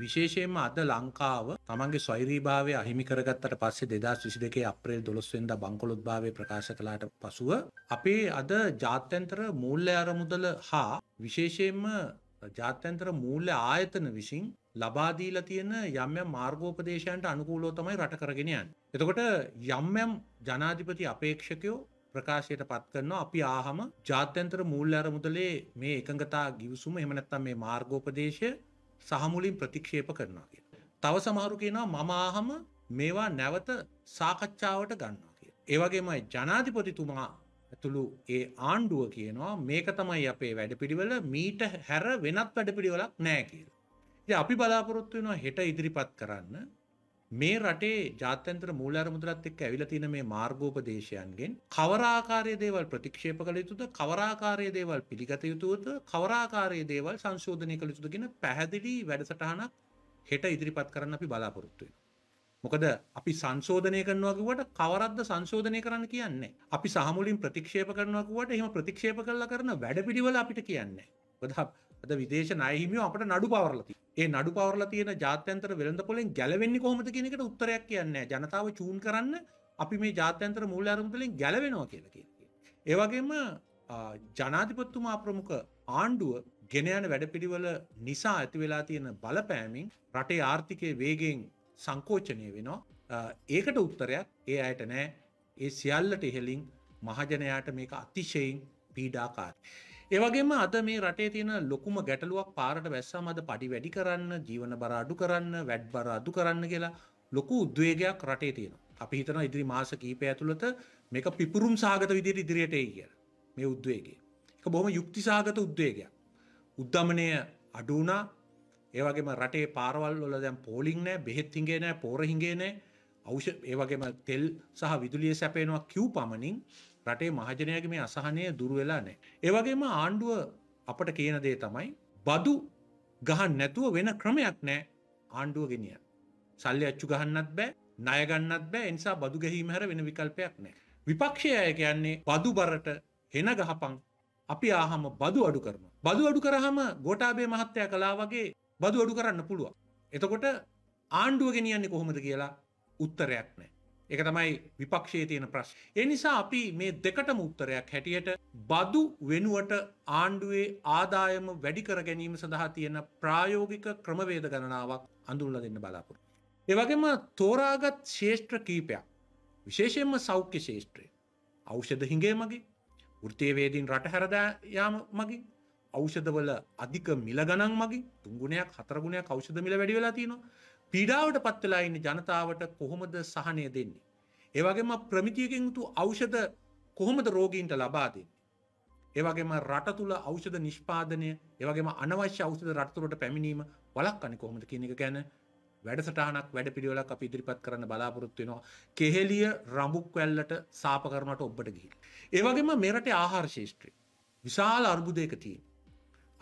විශේෂයෙන්ම අද ලංකාව තමන්ගේ ස්වෛරීභාවය අහිමි කරගත්තට පස්සේ දෙදස් විසි දෙකේ අප්‍රේල් දොළොස්වෙන්ද බංකොලොත් භාවය ප්‍රකාශ කලාට පසුව අපේ අද ජාත්‍යන්තර මූල්‍ය අරමුදල හා විශේෂයෙන්ම ජාත්‍යන්තර මූල්‍ය ආයතන විසින් ලබාදීලා තියෙන යම්යම් මාර්ගෝපදේශයන්ට අනුකූලෝ තමයි රට කරගෙනයන්. එතකොට යම්යම් ජනාධිපති අපේක්ෂකයෝ ප්‍රකාශයට පත් කරනවා අපි ආහම ජාත්‍යන්තර මූල්‍ය අරමුදලේ මේ එකඟතා ගිවිසුම එමනැත්තම් මේ මාර්ගෝපදේශය සහමුලින් ප්‍රතික්ෂේප කරනවා කිය. තව සමහරු කියෙනවා මම ආහම මේවා නැවත සාකච්ඡාවට ගන්නවා කිය. ඒවගේමයි ජනාධිපතිතුමා ඇතුළු ඒ ආණ්ඩුව කියනවා මේක තමයි අපේ වැඩපිළිවෙල මීට හැර වෙනත් වැඩපිළිවෙලක් නෑ කියල. අපි බලාපොරොත්තු වෙනවා හෙට ඉදිරිපත් කරන්න මේ රටේ ජාත්‍යන්තර මූලාරමුදලත් එක්ක ඇවිල තින මේ මාර්ගෝපදේශයන්ගෙන් කවරාකාරය දේවල් ප්‍රතික්ෂේප කළ යුතුද කවරාකාරය දේවල් පිළිගත යුතුවද කවරාකාරය දේවල් සංශෝධනය කළ යුතුගෙන පැහැදිලි වැඩසටහනක් හෙට ඉදිරිපත් කරන්න අපි බලාපොරොත්තුවය. මොකද අපි සංශෝධනය කරනවාකුවට කවරද්ද සංශෝධනය කරන්න කියන්නේ. අපි සහමුලින් ප්‍රතික්ෂේප කරනවාකුවට එහම ප්‍රතික්ෂේප කරලා කරන වැඩ පිළිවල අපිට කියන්නේ. බද අද විදේශ නයහිමියෝ අපට නඩු පවරලති ඒ නඩු පවරලා තියෙන ජාත්‍යන්තර වෙළඳපොලෙන් ගැලවෙන්නේ කොහොමද කියන එකට උත්තරයක් කියන්නේ ජනතාව චූන් කරන්න අපි මේ ජාත්‍යන්තර මූල්‍ය අරමුදලින් ගැලවෙනවා කියලා කියන්නේ. ඒ වගේම ජනාධිපතිතුමා ප්‍රමුඛ ආණ්ඩුව ගෙන යන වැඩපිළිවෙල නිසා ඇති වෙලා තියෙන බලපෑමින් රටේ ආර්ථිකය වේගෙන් සංකෝචනය වෙනවා ඒකට උත්තරයක් ඒ අයට නෑ ඒ සියල්ලට ඉහෙලින් මහජනයාට මේක අතිශයින් පීඩාකාරය. ඒවගේම අද මේ රටේ තියෙන ලොකුම ගැටලුවක් පාරට වැස්සාම අද පඩි වැඩි කරන්න ජීවන බර අඩු කරන්න වැඩ් බර අඩු කරන්න කියලා ලොකු උද්වේගයක් රටේ තියෙන. අපි හිතන ඉදිරි මාස කීපය ඇතුළත මේක පිපුරුම් සාගත විදිර ඉදිරියටේ කිය මේ උද්වේගේ. එක බොහම යුක්ති සාගත උද්වේගයක්. උද්ධමනය අඩුනා ඒවගේම රටේ පාරවල් වල දැම් පෝලිින් නෑ බෙහෙත්තිගේ නෑ පෝරහිගේ නෑ අවෂ ඒවගේම තෙල් සහ විදුලිය සැපේනවා කිව් පමණින් රටේ මහජනයගේ මේ අසහනය දුරුවෙලා නෑ. ඒවගේම ආණ්ඩුව අපට කියන දේ තමයි බදු ගහන් නැතුව වෙන ක්‍රමයක් නෑ ආණ්ඩුව ගෙනිය. සල්ලි අච්චු ගහන්නත් බෑ නයගන්නත් බෑ එනිසා බදු ගැහීම හැර වෙන විකල්පයක් නෑ. විපක්ෂය අය කියන්නේ බදු බරට හෙන ගහපං අපි ආහම බදු අඩු කරම. බදු අඩු කරහම ගොටාබේ මහත්තය කලා වගේ බදු අඩු කරන්න පුළුවන්. එතකොට ආණ්ඩුව ගෙනියන්නේ කොහොමද කියලා උත්තරයක් නෑ. එක තමයි විපක්ෂයේ තියෙන ප්‍රශ්. එනිසා අපි මේ දෙකට මුත්තරයක් හැටියට බදු වෙනුවට ආණ්ඩුවේ ආදායම වැඩිකර ගැනීම සඳහා තියෙන ප්‍රායෝගික ක්‍රමවේද ගණනාවක් අඳුල්ල දෙන්න බලාපුර. එවගේම තෝරාගත් ශේෂ්ත්‍ර කීපයක් විශේෂයෙන්ම සෞඛ්‍ය ශේෂත්‍රය ඖෂධ හිගේ මගේ ෘතියවේදීන් රට හැරදා යාම මගේ ෞෂධවල අධික මිල ගණන් මගේ තුගුණයක් හතරගුණයක් කෞෂධ මිල වැඩි වෙලා තියෙනවා පීඩාවට පත්වෙලා ඉන්න ජනතාවට කොහොමද සහනය දෙන්නේ. ඒවගේම ප්‍රමිතියකින් තු අෞෂධ කොහොමද රෝගීන්ට ලබා දෙන්නේ. ඒවගේම රට තුළ අෞෂධ නිෂ්පාදනය ඒවගේම අනවශ්‍ය අෞෂධ රටතුරට පැමිණීම වලක් අනි කොහොමද කියන එක ගැන වැඩසටහනක් වැඩ පිළිවෙලක් අප ඉදිරිපත් කරන්න බලාපොරොත්තුවෙනවා කෙහෙලිය රඹුක්වැල්ලට සාප කරනට ඔබට ගිහිල්. ඒවගේම මෙරට ආහාර ශේෂත්‍රය විශාල අර්බුදයක තිීන්.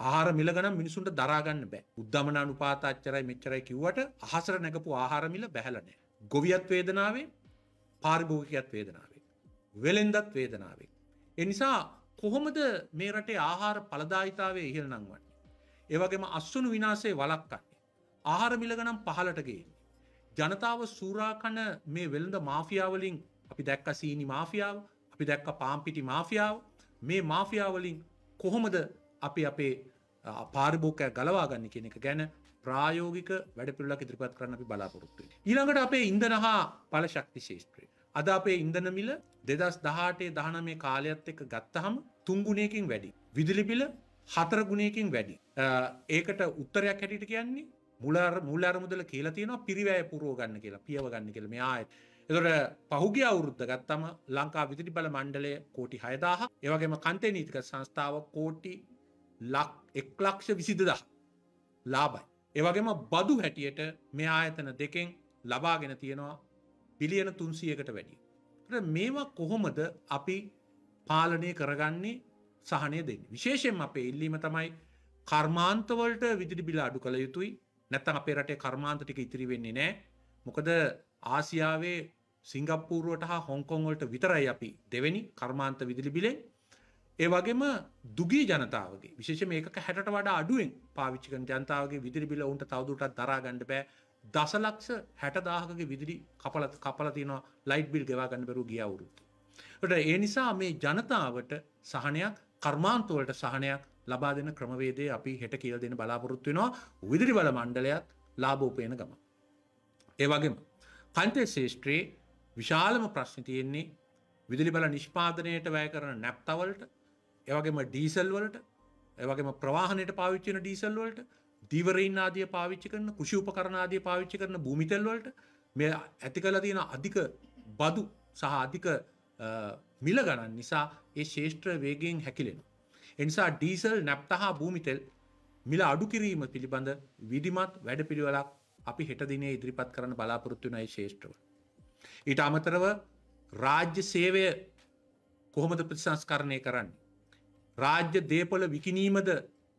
ආහාර මිල ගණන් මිනිසුන්ට දරා ගන්න බෑ. උද්දමන අනුපාත අච්චරයි මෙච්චරයි කිව්වට අහසට නැගපු ආහාර මිල බැහැලා නැහැ. ගොවියත් වේදනාවේ පාරිභෝගිකයත් වේදනාවේ. වෙලෙන්දත් වේදනාවේ. ඒ නිසා කොහොමද මේ රටේ ආහාර පළදායිතාවේ ඉහළ නංවන්නේ. ඒවගේම අස්සුණු විනාසේ වලක්කන්නේ. ආහාර මිලගනම් පහලටගේන්නේ. ජනතාව සූරාකන මේ වෙළඳ මාෆියාවලින් අපි දැක්ක සීනි මාෆියාව අපි දැක්ක පාම්පිටි මාෆියාව මේ මාෆියාවලින් කොහොමද අපි අපේ පාර්භෝකයක් ගලවා ගන්න කියන එක ගැන ප්‍රායෝගික වැඩපිල්ලක් ඉදිරිපත් කරන්න අපි බලාපොරොත්තු ඊළඟට අපේ ඉඳනහා පල ශක්ති ශේෂත්‍රය අද අපේ ඉන්දන මිල දෙදස් දහටේ දහනමේ කාලයත් එක ගත්තහම තුංගුණයකින් වැඩි විදුලිබිල හතර ගුණයකින් වැඩි ඒකට උත්තරයක් හැටිට කියන්නේ මුලර් මුල්ලාරමුදල කියලා තියෙනවා පිරිවැය පුරෝ ගන්න කියලා පියව ගන්න කියල මෙයාය එතොට පහුගිය අවුරුද්ධ ගත්තම ලංකා විදිරි බල මණ්ඩලය කෝටි හයදාහ ඒවගේම කන්තේ නීතික සංස්ථාව කෝටි ලක් එක්ලක්ෂ විසිදදහ ලාබයි ඒවගේම බදු හැටියට මෙ ආයතන දෙකෙන් ලබාගෙන තියෙනවා බිලියන තුන්සියකට වැඩිය මේවා කොහොමද අපි පාලනය කරගන්නේ සහනය දෙන්න විශේෂයෙන් අපේ ඉල්ලීම තමයි කර්මාන්තවලට විදිරි බිල අඩු කළ යුතුයි නැතන් අපේ රටේ කර්මාන්ත ටික ඉතිරි වෙන්නේ නෑ මොකද ආසියාවේ සිංගප්පූරුවට හා හොංකොංවලට විතරයි අපි දෙවැනි කර්මාන්ත විදිලි බිලේ ඒ වගේම දුගී ජනතාවගේ විශේෂ මේක හැට වඩා අඩුවෙන් පාවිච්චිකන ජනතාවගේ විදිරිබිල උන්ට තවදුරටත් දරාගණඩ බෑ දසලක්ෂ හැටදාහකගේ විදිරි කපලත් කපලතින ලයිට් බිල් ගෙවාගන්න බැරු ගියවුරු. ට ඒ නිසා මේ ජනතාවට සහනයක් කර්මාන්තුවලට සහනයක් ලබා දෙන ක්‍රමවේදේ අපි හෙට කියල් දෙන බලාපොරොත්තු වෙනවා විදිරි බල මණ්ඩලයත් ලාභෝපයන ගම. ඒවගේම කන්තේ ශේෂත්‍රයේ විශාලම ප්‍රශ්න තියෙන්නේ විදිලි බල නිෂ්පාදනයට වැය කරන නැප්තවලට ඒවගේම ඩීසල් වලට ඒවගේම ප්‍රවාහණයට පාවිච්චන ඩීසල් වලට දීවරයින් ආදිය පාවිච්චි කරන කෘෂූප කරනාදිය පාවිච්චි කරන භූමිතල් වලට මේ ඇති කල තියෙන අධික බදු සහ අධික මිල ගණන් නිසා ඒ ශේෂත්‍ර වේගෙන් හැකිලෙන. එනිසා ඩීසල් නැප්තහා භූමිතෙල් මිල අඩු කිරීම පිළිබඳ විදිමත් වැඩ පිළිවලක් අපි හෙටදිනේ ඉදිරිපත් කරන බලාපොරොත්තුනයි ශේෂ්ත්‍රව. ඊට අමතරව රාජ්‍ය සේවය කොහොමද ප්‍රතිසංස්කරණය කරන්නේ රාජ්‍ය දේපොල විකිනීමද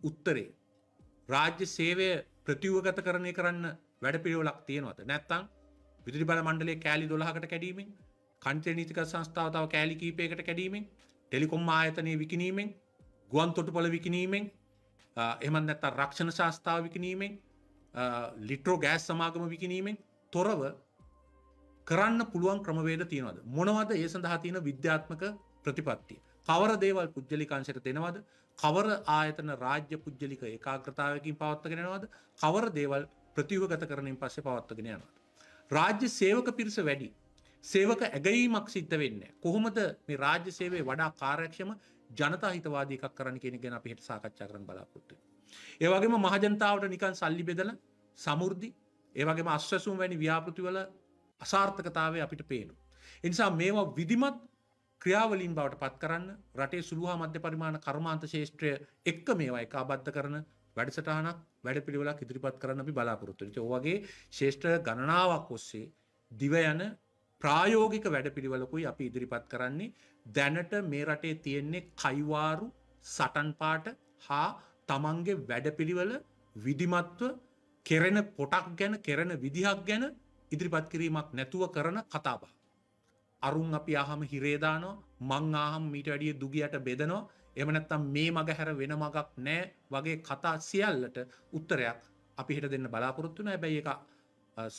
උත්තරේ. රාජ්‍ය සේවය ප්‍රතිවගත කරණය කරන්න වැඩ පිරිවලක් තියෙනවත නැත්තං විදුරි බල මණ්ඩලේ කෑලි දොළහකට කැඩීමෙන් කන්ත්‍ර නීතික සංස්ථාවතාව කෑලි කීපයකට කැඩීමෙන් ටෙලිකොම් ආයතනය විකිනීමෙන් ගුවන් තොටුපොල විකිනීමෙන් එමන් නැත්ත රක්ෂණ ශාස්ථාව විකිනීමෙන් ලිට්‍රෝ ගෑස් සමාගම විකිනීමෙන් තොරව කරන්න පුළුවන් ක්‍රමවේද තියෙනවද මොනවද ඒ සඳහා තියෙන විද්‍යාත්මක ප්‍රතිපත්තිය කවර දේවල් පුද්ජලිකංශයට දෙනවද කවර ආයතන රාජ්‍ය පුද්ජලික ඒකාග්‍රතාවකින් පවත්තගෙනනවද කවර දේවල් ප්‍රතිවගත කරනින් පස්සේ පවත්තගෙන යනවා. රාජ්‍ය සේවක පිරිස වැඩි සේවක ඇගැීමක් සිද්ධ වෙන්න කොහොමද මේ රාජ්‍ය සේවේ වඩා කාරයක්ක්ෂම ජනතා හිතවාදීකක් කරන්න කෙන ගෙන අපිහිට සාකච්ඡා කරන බලාපොරත්තු. ඒවගේම මහජනතාවට නිකන් සල්ලි බෙදල සමුෘද්ධි ඒවගේම අස්වැසුම් වැනි ව්‍යාපෘතිවල අසාර්ථකතාවේ අපිට පේනු. එනිසා මේවා විදිමත් ක්‍රියාවලින් බවට පත් කරන්න රටේ සුළුහා මධ්‍ය පරිමාණ කර්මාන්ත ශේෂත්‍රය එක්ක මේවා එක අබද්ධ කරන වැඩසටහනක් වැඩ පිළිවෙලක් ඉදිරිපත් කරන්න අපි බලාපොරොත්තු ඔවගේ ශේෂ්ත්‍ර ගණනාවක් ඔස්සේ දිව යන ප්‍රායෝගික වැඩ පිළිවලකුයි අපි ඉදිරිපත් කරන්නේ දැනට මේ රටේ තියෙන්නේ කයිවාරු සටන්පාට හා තමන්ගේ වැඩපිළිවල විධිමත්ව කෙරෙන පොටක් ගැන කෙරෙන විදිහක් ගැන ඉදිරිපත් කිරීමක් නැතුව කරන කතාබා අරුන් අපි අහම හිරේදානෝ මං ආහම් මීට අඩිය දුගියට බෙදනෝ එමනැත්තම් මේ මග හැර වෙන මගක් නෑ වගේ කතා සියල්ලට උත්තරයක් අපිහිට දෙන්න බලාපොරොත්තුන ඇබැයි එක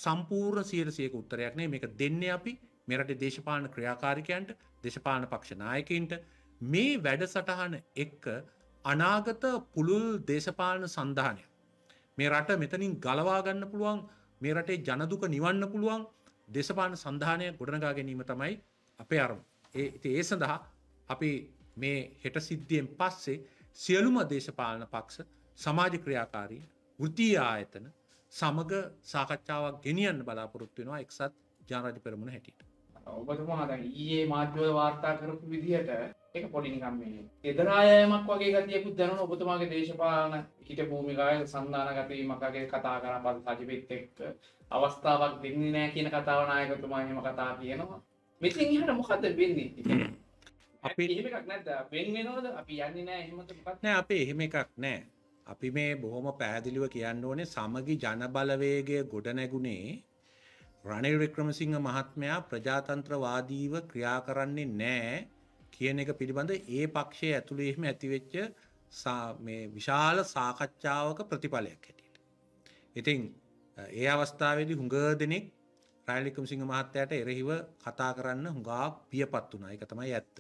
සම්පූර්ණ සියරසියක උත්තරයක් නේ මේක දෙන්න අපි මෙරට දේශපාන ක්‍රියාකාරිකයන්ට දේශපාන පක්ෂනායකන්ට මේ වැඩසටහන එක්ක අනාගත පුළුල් දේශපාලන සඳහානය මේ රට මෙතනින් ගලවාගන්න පුළුවන් මේ රටේ ජනදුක නිවන්න පුළුවන් දේශපාන සඳහානය ගොඩනගා ගැනීම තමයි අපේ අරම් ඒ ඒ සඳහා අපි මේ හෙට සිද්ධියෙන් පස්සේ සියලුම දේශපාලන පක්ෂ සමාජ ක්‍රියාකාරී ෘතිය ආයතන සමග සාකච්ඡාවක් ගෙනියන්න බලාපොරොත්තු වෙනවා එක්සත් ජාරජ පෙරමුණ හැටියට ඔබතුමා ඊයේ මාධ්‍යවල වාර්තා කරපු විදිහට එක පොලිනිකම් මේ එදරායමක් වගේ ගතියකුත් දැනු ඔබතුමාගේ දේශපාලන හිට භූමිකාය සන්ධානගතී මකගේ කතා කරන පත් සජිපිත් එක්ක අවස්ථාවක් දෙන්නේ නෑ කියන කතාවනායකතුමාහම කතා කියනවා මෙතින් හට මොකක්ද වෙන්නේ අපි නැද වෙන්වෙනෝද අපි යන්නේ නෑ හමත් නෑ අපේ එහෙම එකක් නෑ අපි මේ බොහොම පැහැදිලිව කියන්න ඕනේ සමගි ජනබලවේගේ ගොඩනැගුණේ රනිල් වික්‍රමසිංහ මහත්මයා ප්‍රජාතන්ත්‍රවාදීව ක්‍රියා කරන්නේ නෑ කියන එක පිළිබඳ ඒ පක්ෂය ඇතුළේම ඇතිවෙච්ච විශාල සාකච්ඡාවක ප්‍රතිඵලයක් හැටියට. ඉතිං ඒ අවස්ථාවේදි හුඟ දෙනෙක් රයිලිකුම් සිංහ මහත්තයට එරෙහිව කතා කරන්න හුඟා පියපත් වුණා එක තමයි ඇත්ත.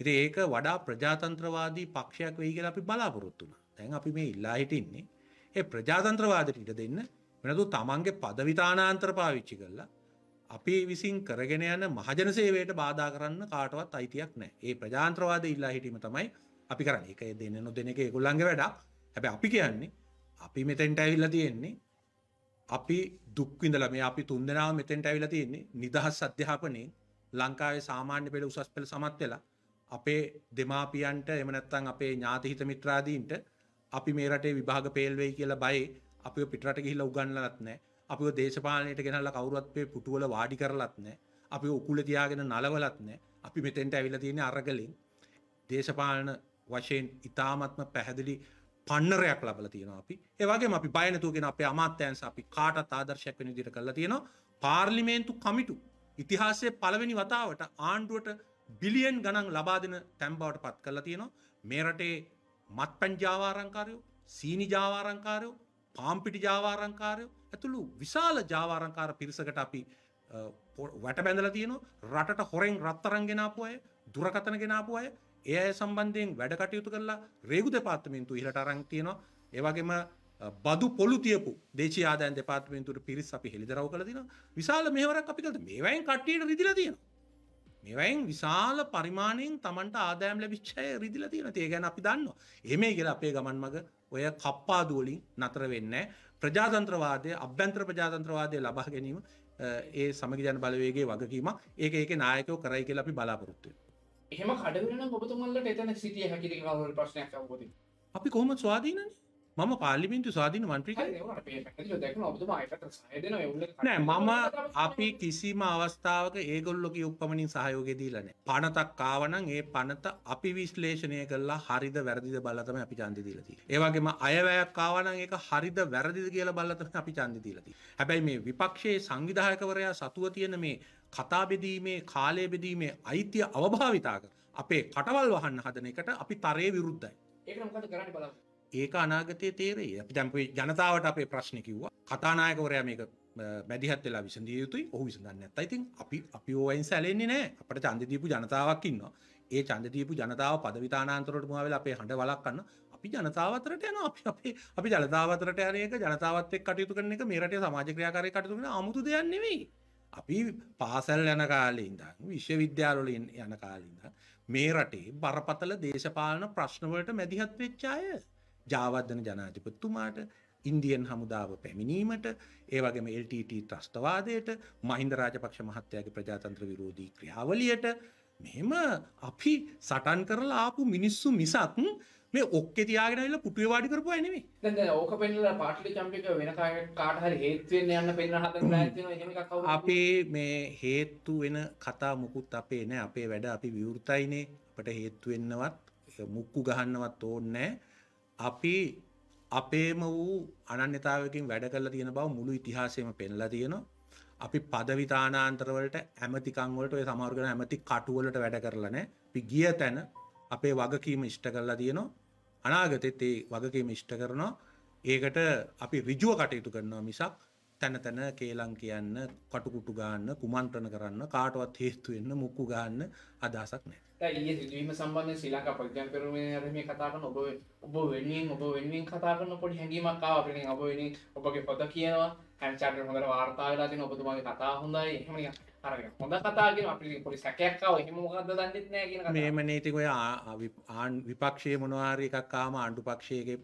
ඉති ඒක වඩා ප්‍රජාතන්ත්‍රවාදී පක්ෂයක් වෙයි කියලා අපි බලාපොරොත්තු වුණා. දැන් අපි මේ ඉල්ලා හිටින්නේ ඒ ප්‍රජාතන්ත්‍රවාදයට ඉඩ දෙන්න වෙනතු තමන්ගේ පදවිතානාන්තර පාවිච්චි කරලා අපේ විසින් කරගෙන යන මහජන සේවයට බාධා කරන්න කාටවත් අයිතියක් නෑ ඒ ප්‍රජාන්ත්‍රවාද ඉල්ලා හිටීම තමයි අපි කරන්න එක දෙන්න නො දෙන එක ගොල්ලන්ගේ වැඩක් හැබැ අපි කියන්නේ අපි මෙතැන්ට ඇවිල්ල තියෙන්නේ අපි දුක්විඳල මේ අපි තුන්දෙනාව මෙතැන්ට ඇවිල තියෙන්නේ නිදහස් අධ්‍යාපනයෙන් ලංකාවේ සාමාන්‍ය පෙළ උසස් පෙළ සමත් වෙලා අපේ දෙමාපියන්ට එමනැත්තන් අපේ ඥාතිහිත මිත්‍රාදීන්ට අපි මේ රටේ විභාග පේල්වෙයි කියලා බයි අපි පිටරට ගිහිල උගන්නලත් නෑ අප දේශපාලනයට ගෙනල්ල කවරුත්ේ පුටුවල වාඩි කරලත්න අපි ඔකුල තියාගෙන නලවලත්න අපි මෙතෙන්ට ඇවිල තියෙන අරගලින් දේශපාලන වශයෙන් ඉතාමත්ම පැහැදිලි පන්නරයක් ලබල තියෙන අපි ඒවගේ අපි බයනතුගෙන අපේ අමාත්‍යයන්ස අපි කාටත් ආදර්ශයක් වෙන දිර කරලා තියෙනවා පාර්ලිමේන්තු කමිටු ඉතිහාසය පළවෙනි වතාවට ආණ්ඩුවට බිලියන් ගණන් ලබා දෙන තැම්බවට පත් කරලා තියෙනවා මේරටේ මත් පැන් ජාවාරංකාරයෝ සීනි ජාවාරංකාරයෝ පාම්පිටි ජාවාරංකාරයෝ ඇතුළු විශාල ජාවාරංකාර පිරිසකට අපි වැට බැඳල තියන රට හොරෙන් රත්තරන් ගෙනාපු අය දුරකතන ගෙනාපු අය ඒ අය සම්බන්ධයෙන් වැඩ කටයුතු කරලා රේගු දෙපාර්තමින්තු ඉහට අරං තියෙනවා ඒවගේම බදු පොළු තියපු දේශයාදන් දෙපාර්තමින්තුට පිරිස් අපි හෙළිදරව කළ තින විශාල මේවරක් අපිකද මේවයින් කට්ටියට රිදිල තියෙනවා මෙවයින් විශාල පරිමාණයෙන් තමන්ට ආදෑම් ලැබිච්චය රිදිල තියෙන තිය ගැන අපි දන්න. එමේ කියල අපේ ගමන් මග ඔය කප්පාදුවලින් නතර වෙන්න ප්‍රජාතන්ත්‍රවාදය අභ්‍යන්ත්‍ර ප්‍රජාතන්ත්‍රවාදය ලබා ගැනීම ඒ සමගජන බලවේගේ වගකීම ඒක ඒක නායකෝ කරයි කියල අපි බලාපොරොත්තුව. එහෙම කඩවෙන ඔබතුමල්ලට එතන සිටිය හැකිරි වල ප්‍රශ්නයක් අවබෝධ. අපි කොහොම ස්වාදීනන්නේ මම පාලිමින්තු ස්වාධීන මන්ත්‍රික නෑ මම අපි කිසිම අවස්ථාවක ඒගොල්ලොක උක්පමණින් සහයෝගෙදීලන පනතක් කාවනන් ඒ පනත අපි විශ්ලේෂණය කල්ලා හරිද වැරදිද බලතම අපි චන්දිදීලති ඒවගේම අයවැයක් කාවනන් ඒ හරිද වැරදිද කියල බලතම අපි චන්දිදීලති හැබැයි මේ විපක්ෂයේ සංවිධායකවරයා සතුව තියෙන මේ කතාබෙදීමේ කාලය බෙදීමේ අයිතිය අවභාවිතාක අපේ කටවල් වහන්න හදන එකට අපි තරය විරුද්ධයි ඒ කරන්න බලා ඒක අනාගතය තේරේ අපි දැම් ජනතාවට අපේ ප්‍රශ්න කිව්වා කතානායකවරයා මේක මැදිහත් වෙලා විසඳිය යුතුයි ඔහු විසඳන්න ඇත් ඉතින් අපි අපි ඕයින් සැලෙන්නේ නෑ අපට චන්දදීපු ජනතාවක් ඉන්නවා ඒ චන්දදීපු ජනතාව පදවිතානාන්තරට මාවල අපේ හඬ වලක්න්න අපි ජනතාවතරට යන අප අපේ අපි ජනතාවතරට යනක ජනතාවත්තෙක් කටයුතු කරන එක මේරට සමාජක්‍රයාකාරය කටතුෙන අමුතු දෙයන්නෙවෙයි අපි පාසැල් යන කාලේ ඉඳන් විශ්වවිද්‍යාලොල යන කාලින්ද මේ රටේ බරපතල දේශපාලන ප්‍රශ්නවලට මැදිහත් වෙච්චාය ජාවර්ධන ජනාධිපතිතුමාට ඉන්දියන් හමුදාව පැමිණීමට ඒවගේම LTT ත්‍රස්තවාදයට මහින්ද රාජපක්ෂ මහත්තයාගේ ප්‍රජාතන්ත්‍ර විරෝධී ක්‍රියාවලියට මෙහෙම අපි සටන් කරලා ආපු මිනිස්සු මිසක් මේ ඔක්කෙ තියාගෙනල පුටුවේ වාඩි කරපු ඇනෙේ දැ ඕක පෙන්ල පාටි චම්පික වෙන කාටහරි හේත්වෙන් යන්න පෙන්න්න හ අපේ මේ හේත්තු වෙන කතා මුකුත් අපේ නෑ අපේ වැඩ අපි විවෘතයිනේ අපට හේත්තුවෙන්නවත් මුක්කු ගහන්නවත් ඕන්නෑ අපි අපේම වූ අනන්‍යතාවකින් වැඩ කල තියෙන බව මුළු ඉතිහාසයම පෙන්ලා තියෙනවා අපි පදවිතානාන්තරවලට ඇමතිකංවලට ඔය සමාර්ගන ඇමති කටුවලට වැඩ කරලන පි ගිය තැන අපේ වගකීම ඉෂ්ට කරලා තියෙනවා අනාගතෙත් ඒ වගකීම ඉෂ්ට කරනවා ඒකට අපි රිජුව කටයුතු කරනවා මිසක් තැන තැන කේලං කියන්න කටුකුටු ගාන්න කුමන්ත්‍රණ කරන්න කාටවත් හේස්තු වෙන්න මුක්කු ගාන්න අදහසක් නෑ ඊයේ සිදුවීම සම්බන්ධ ශ්‍රී ලංකා පරිජන් පෙරුමේ හැරමේ කතා කරන ඔබ ඔබ වෙනුවෙන් ඔබ වෙනුවෙන් කතා කරන පොඩි හැඟීමක් ආවා අපිට ඔබ වෙනුවෙන් ඔබගේ පොත කියනවා හැන්චාටර් හොඳට වාර්තා වෙලා තියෙන ඔබතුමාගේ කතා හොඳයි එහෙම අර හොඳ කතා කියන අපිට පොඩි සැකයක් ආවා එහෙම මොකද්ද දන්නෙත් නෑ කියන කතාව මේම නේති ඔය විපක්ෂයේ මොනවා හරි එකක් ආවම අඬුපක්ෂයේ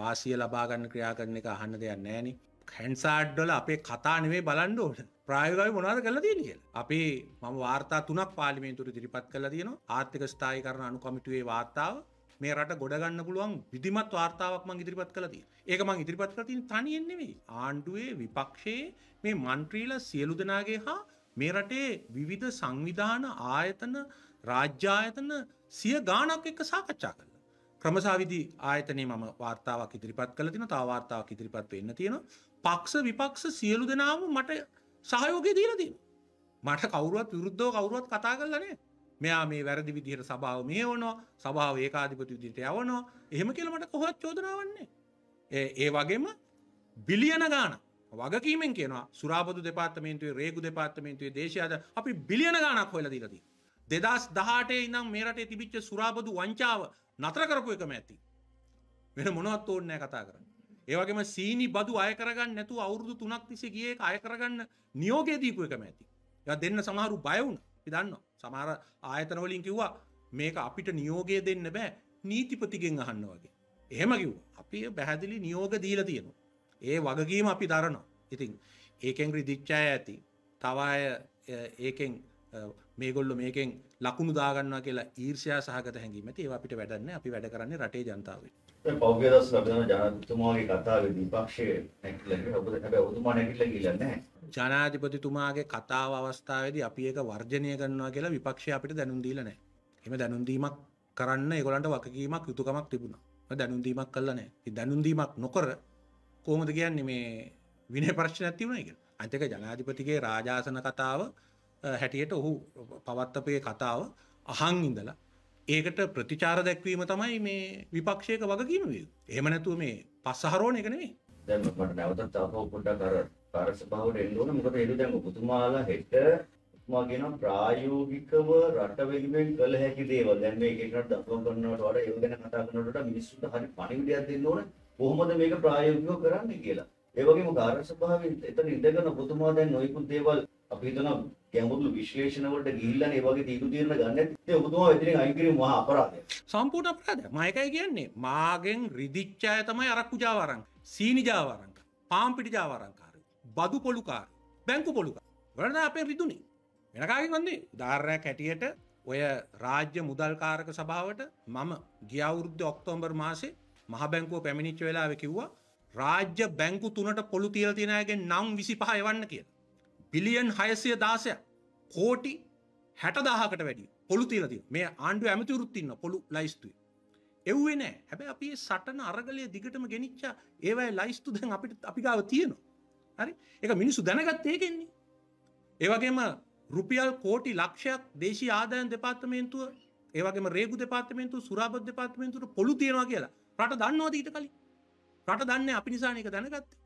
වාසිය ලබා ගන්න ක්‍රියා කරන එක අහන්න දෙයක් නෑනේ හැන්සාඩ් වල අපේ කතා නෙවෙයි බලන්න ඕනේ ප්‍රායගව මොනාද කල තියෙන කියල අපේ මම වාර්තා තුනක් පාලිමේන්තුර දිරිපත් කල තියෙන ආර්ථික ස්ථායි කරන අනුකමිටුවේ වාර්තාව මේ රට ගොඩගන්න පුළුවන් විදිමත් වාර්තාවක් මං ඉදිරිපත් කලති ඒක මං ඉදිරිපත් කලතින් තනියෙන්නෙවෙයි ආණ්ඩුවේ විපක්ෂයේ මේ මන්ත්‍රීල සියලු දෙනාගේ හා මේ රටේ විවිධ සංවිධාන ආයතන රාජ්‍යායතන සිය ගානක් එක්ක සාකච්ඡා කළ ක්‍රමසාවිදි ආයතනයේ මම වාර්තාවක් ඉදිරිපත් කල තින තාවාර්තාවක් ඉදිරිපත් වෙන්න තියෙන පක්ෂ විපක්ෂ සියලු දෙනාම මට සහයෝගය දීල තියෙන මට කවරුවත් විරුද්ධෝ කවරුවත් කතා කරලනේ මෙයා මේ වැරදි විදිහට සභාව මේ ඕනෝ සභාව ඒකාධිපති විදිට යවනෝ එහෙම කියලමට කොහොත් චෝදනාවන්නේ ඒ වගේම බිලියන ගාන වගකීමෙන් කියනවා සුරාපදු දෙපාත්තමේන්තුවේ රේගු දෙපාත්තමේන්තුවේ දේශයාද අපි බිලියන ගානක් හොල දීලදී දෙදස් දහටේ ඉනම් මේරටේ තිබිච්ච සුරාබදු වංචාව නතර කරපු එකම ඇති වෙන මොනවත් ඕන්නෑ කතා කරන්න ඒවගේම සීනි බදු අය කරගන්න නැතු අවුරුදු තුනක් තිසේ ගිය අය කරගන්න නියෝගේ දීපු එකම ඇති ය දෙන්න සමහරු බයවුන් පිදන්න සමහර ආයතනවලින් කිව්වා මේක අපිට නියෝගය දෙන්න බෑ නීතිපතිගෙන් අහන්න වගේ එහෙම කිව් අපි බැහැදිලි නියෝග දීල තියෙනවා ඒ වගකීම අපි දරනවා ඉතින් ඒකෙන් රිදිච්චාය ඇති තවාය ඒකෙන් මේගොල්ල මේකෙන් ලකුණු දාගන්නවා කියලා ඊර්ෂයා සහගත හැඟීමට ඒ අපිට වැඩන්න අපි වැඩ කරන්නේ රටේ ජනතාවට මේ පෞද්ගල දවස් අපිට ජනාධිපතිතුමාගේ කතාවේ විපක්ෂයේ නැතිලා ඔබ හැබැයි ඔබතුමා නැතිලා කියලා නැහැ. ජනාධිපතිතුමාගේ කතාව අවස්ථාවේදී අපි ඒක වර්ජනය කරනවා කියලා විපක්ෂය අපිට දැනුම් දීලා නැහැ. එහෙම දැනුම් දීමක් කරන්න ඒගොල්ලන්ට වගකීමක් යුතුයකමක් තිබුණා. දැනුම් දීමක් කළා නැහැ. ඉතින් දැනුම් දීමක් නොකර කොහොමද කියන්නේ මේ විනය ප්‍රශ්නයක් තිබුණා කියලා. අන්තික ජනාධිපතිගේ රාජාසන කතාව හැටියට ඔහු පවත්තපේ කතාව අහන් ඉඳලා ඒකට ප්‍රතිචාර දැක්වීම තමයි මේ විපක්ෂයක වගකීම වේ එහම නැතුව මේ පස් සහරෝණ එකනේ දැමට නැවතත් තව පොඩ්ඩ කර පරසභාවට එන්නවන මොකද එඩු දැම පුතුමාලා හෙට මගෙන ප්‍රායෝගිකව රට වෙනුවෙන් කළ හැකි දේවල් දැන් මේකට දක්ව කරනවට වඩා ඒ ගැන කතා කරනට මිනිස්සුන්ට හරි පණිවිඩයක් දෙන්න ඕන කොහොමද මේක ප්‍රායෝගිකව කරන්න කියලා ඒ වගේම කාර්ය සභාවෙන් එතන ඉඳගෙන පුතුමා දැන් නොයෙකුත් දේවල් අපි හිතන ගැඹුරු විශ්ලේෂණ වලට ගිහිල්ලා මේ වගේ තීරු තීරණ ගන්න ඇත්තේ ඔබතුමා ඉදිරියෙන් අයින් කිරීම මහා අපරාධයක්. සම්පූර්ණ අපරාධයක්. මම ඒකයි කියන්නේ මාගෙන් රිදිච්ච අය තමයි අරක්කු ජාව අරන්. සීනි ජාව අරන්. පාම් පිටි ජාව අරන්කාරයෝ. බදු පොළුකාරයෝ. බැංකු පොළුකාරයෝ. වලන අපේ රිදුනේ. වෙන කාගෙන් වන්නේ? උදාහරණයක් හැටියට ඔය රාජ්‍ය මුදල්කාරක සභාවට මම ගියවුරුද්ධ ඔක්තෝම්බර් මාසේ මහ බැංකුව පැමිණිච්ච වෙලාව කිව්වා රාජ්‍ය බැංකු තුනට පොළු තියල තිනයගෙන් නම් විසි පහ එවන්න කියලා බිලියන් හයසය දාසය කෝටි හැටදාහකට වැඩි පොළු තිලති මේ ආණ්ඩු ඇමතිවරුත්තින්න පොළු ලයිස්තුවේ එව්වේ නෑ හැබැ අපි සටන අරගලය දිගටම ගෙනනිච්චා ඒවයි ලයිස්තු දැන් අපිට අපිකාව තියෙනවා හරි එක මිනිසු දැනගත් ඒකෙන්නේ ඒවගේම රුපියල් කෝටි ලක්ෂයක් දේශී ආදායන් දෙපාර්තමේන්තුව ඒවගේම රේගු දෙපාර්තමේන්තු සුරාබද් දෙපාර්තමේන්තුට පොළු තියෙනවා කියලා රට දන්නවාදීට කලින් රට දන්න අපි නිසානක දැනගත්තේ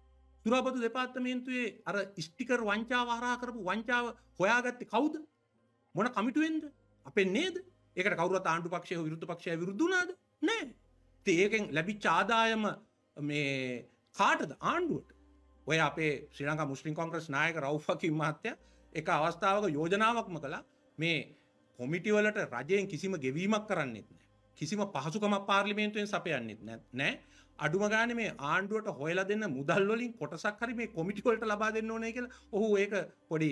තුරාබදු දෙපාර්තමේන්තුවේ අර ස්ටිකර් වංචාව හරහා කරපු වංචාව හොයාගත්තේ කවුද? මොන කමිටුවෙන්ද? අපේ නේද? ඒකට කවුරුත් ආණ්ඩු පක්ෂය හෝ විරුද්ධ පක්ෂය විරුද්ධ වුණාද? නෑ. ඉතින් ඒකෙන් ලැබිච්ච ආදායම මේ කාටද ආණ්ඩුවට? ඔය අපේ ශ්‍රී ලංකා මුස්ලිම් කොංග්‍රස් නායක රවුෆ් හකීම් මහත්තයා එක අවස්ථාවක යෝජනාවක්ම කළා මේ කොමිටි වලට රජයෙන් කිසිම ගෙවීමක් කරන්නෙත් නෑ. කිසිම පහසුකම පාර්ලිමේන්තුවෙන් සපයන්නෙත් නෑ අඩුම ගාන මේ ආණ්ඩුවට හොයලා දෙන්න මුදල්වලින් කොටසක් හරි මේ කොමිටිවලට ලබා දෙන්න ඕනේ කියලා ඔහු ඒක පොඩි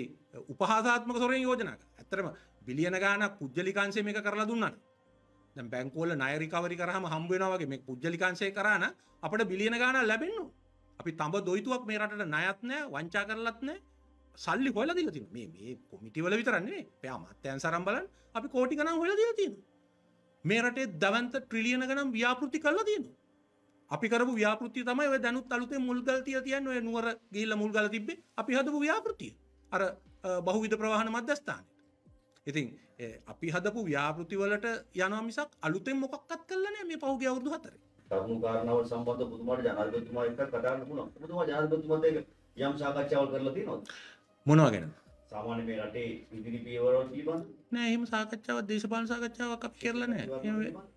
උපහාසාත්මක සොරෙන් යෝජනා ඇත්තරම බිලියන ගාන පුද්ජලිකාන්සේ මේක කරලා දුන්නට බැංකෝල නයරිකවරි කරහම හම්බෙනවගේ මේ පුද්ජලිකාන්සේ කරන අපට බිලියන ගාන ලැබෙන්නු අපි තඹ දොයිතුවක් මේ රටට නයත්නෑ වංචා කරලත්නෑ සල්ලි හොල දිල තින මේ මේ කොමිටිවල විතරන්නේ පයා මත්තයන් සරම්බලන් අපි කෝටිකනම් හොල දිල තියෙනවා මේ රටේ දවන්ත ට්‍රිලියන ගනම් ව්‍යාපෘති කල්ලා තියෙන අපි කරපු ව්‍යාපෘතිය තමයි ඔය දැනුත් අලුතේ මුල්ගල් තිය තියන්න ඔය නුවර ගිහිල්ලා මුල්ගල තිබ්බේ අපි හදපු ව්‍යාපෘතිය අර බහුවිධ ප්‍රවාහන මධ්‍යස්ථානයේ ඉතින් අපි හදපු ව්‍යාපෘති වලට යනවා මිසක් අලුතෙන් මොකක්වත් කළා නෑ මේ පහුගිය අවුරුදු හතරේ කරුණු කාරණාවල් සම්බන්ධ බුදුමාට ජනාධිපතිතුමා එක්ක කතා කරන්න පුළුවන් බුදුමා ජනාධිපතිතුමත් එක්ක යම් සාකච්ඡාවක් කරලා තියෙනවද මොනවා ගැනද සාමාන්‍ය මේ රටේ ඉදිරි පියවරවල් පිළිබඳ නෑ එහෙම සාකච්ඡාවක් දේශපාලන සාකච්ඡාවක් අපි කරලා නෑ.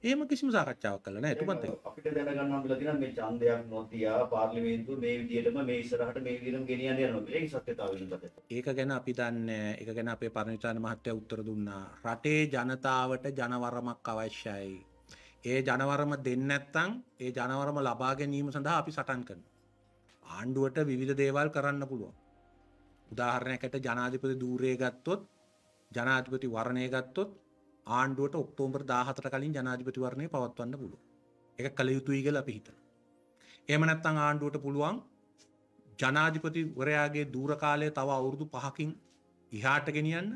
එහෙම කිසිම සාකච්ඡාවක් කරලා නෑ එතුමන් තේ. අපිට දැනගන්න හම්බෙලා තියෙනවා මේ ඡන්දයක් නොතියා පාර්ලිමේන්තුව මේ විදියටම මේ ඉස්සරහට මේ විදියටම ගෙනියන්න යනවා කියලා ඒක සත්‍යතාවය වෙනකත්. ඒක ගැන අපි දන්නේ ඒක ගැන අපේ පරිණිතාන මහත්තයා උත්තර දුන්නා. රටේ ජනතාවට ජනවරමක් අවශ්‍යයි. ඒ ජනවරම දෙන්න නැත්තම් ඒ ජනවරම ලබා ගැනීම සඳහා අපි සටන් කරනවා. ආණ්ඩුවට විවිධ දේවල් කරන්න පුළුවන්. උදාහරණයකට ජනාධිපති දූරය ගත්තොත් ජනාධිපති වරණය ගත්තොත් ආණ්ඩුවට ඔක්තෝම්බර් දාහතර කලින් ජනාධිපතිවරණය පවත්වන්න පුළුව එක කළ යුතුයි කල අපිහිත එමනැත්තං ආණ්ඩුවට පුළුවන් ජනාධිපතිවරයාගේ දූරකාලය තව අවුරුදු පහකින් ඉහාට ගෙනියන්න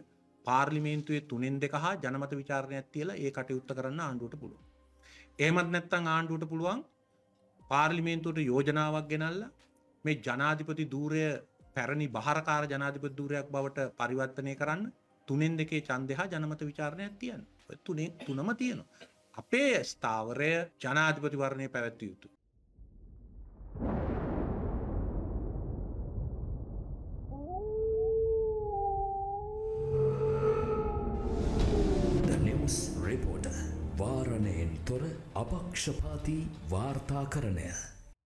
පාර්ලිමේන්තුවේ තුනෙන් දෙක හා ජනමත විචාරණයක් තියලා ඒ කටයුත්ත කරන්න ආණ්ඩුවට පුළුව ඒමත් නැත්තං ආණ්ඩුවට පුළුවන් පාර්ලිමේන්තුවට යෝජනාවක් ගෙනල්ල මේ ජනාධිපති දූරය පැරණි බහරකාර ජනාධිපදූරයක් බවට පරිවර්තනය කරන්න තුනෙන් දෙකේ චන්දහා ජනමත විචාරණයක් තියන් තුනේ තුනම තියෙනවා. අපේ ස්ථාවරය ජනාධිපතිවරණය පැවැත්ව යුතු. වාරණයෙන් තොර අපක්ෂපාති වාර්තා කරණය